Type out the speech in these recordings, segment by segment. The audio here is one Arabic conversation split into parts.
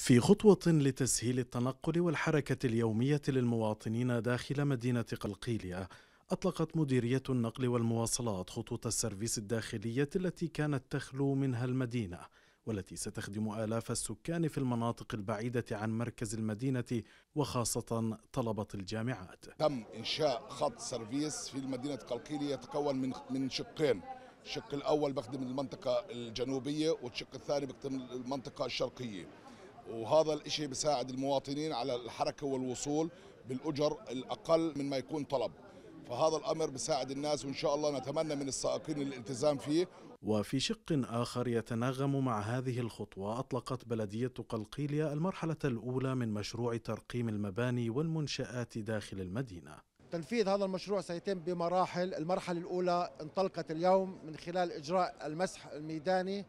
في خطوة لتسهيل التنقل والحركة اليومية للمواطنين داخل مدينة قلقيلية أطلقت مديرية النقل والمواصلات خطوط السيرفيس الداخلية التي كانت تخلو منها المدينة والتي ستخدم آلاف السكان في المناطق البعيدة عن مركز المدينة وخاصة طلبة الجامعات تم إنشاء خط سيرفيس في مدينة قلقيلية يتكون من من شقين الشق الأول بخدم المنطقة الجنوبية والشق الثاني بخدم المنطقة الشرقية وهذا الشيء بساعد المواطنين على الحركه والوصول بالاجر الاقل من ما يكون طلب فهذا الامر بساعد الناس وان شاء الله نتمنى من السائقين الالتزام فيه وفي شق آخر يتناغم مع هذه الخطوة أطلقت بلدية قلقيلية المرحلة الأولى من مشروع ترقيم المباني والمنشآت داخل المدينة تنفيذ هذا المشروع سيتم بمراحل المرحلة الأولى انطلقت اليوم من خلال إجراء المسح الميداني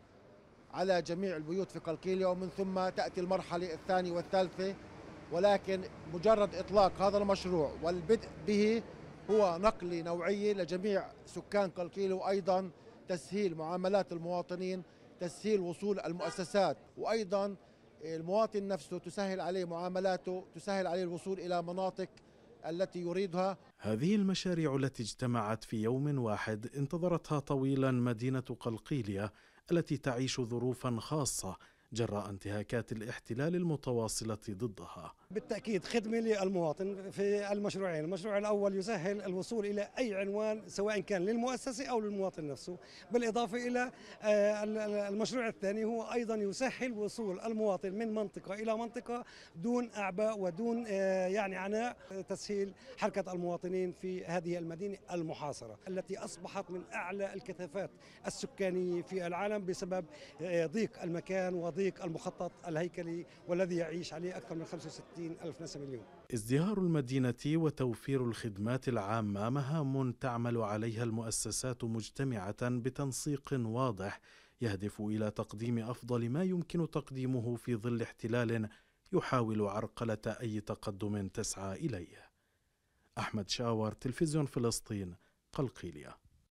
على جميع البيوت في قلقيليا ومن ثم تأتي المرحلة الثانية والثالثة ولكن مجرد إطلاق هذا المشروع والبدء به هو نقلة نوعية لجميع سكان قلقيلة وأيضا تسهيل معاملات المواطنين تسهيل وصول المؤسسات وأيضا المواطن نفسه تسهل عليه معاملاته تسهل عليه الوصول إلى مناطق التي يريدها هذه المشاريع التي اجتمعت في يوم واحد انتظرتها طويلا مدينة قلقيلية التي تعيش ظروفا خاصة جراء انتهاكات الاحتلال المتواصلة ضدها بالتأكيد خدمة للمواطن في المشروعين المشروع الأول يسهل الوصول إلى أي عنوان سواء كان للمؤسسة أو للمواطن نفسه بالإضافة إلى آه، المشروع الثاني هو أيضا يسهل وصول المواطن من منطقة إلى منطقة دون أعباء ودون آه، يعني عناء تسهيل حركة المواطنين في هذه المدينة المحاصرة التي أصبحت من أعلى الكثافات السكانية في العالم بسبب آه، ضيق المكان وضيق تطبيق المخطط الهيكلي والذي يعيش عليه أكثر من 65 ألف نسمة اليوم ازدهار المدينة وتوفير الخدمات العامة مهام تعمل عليها المؤسسات مجتمعة بتنسيق واضح يهدف إلى تقديم أفضل ما يمكن تقديمه في ظل احتلال يحاول عرقلة أي تقدم تسعى إليه أحمد شاور تلفزيون فلسطين قلقيلية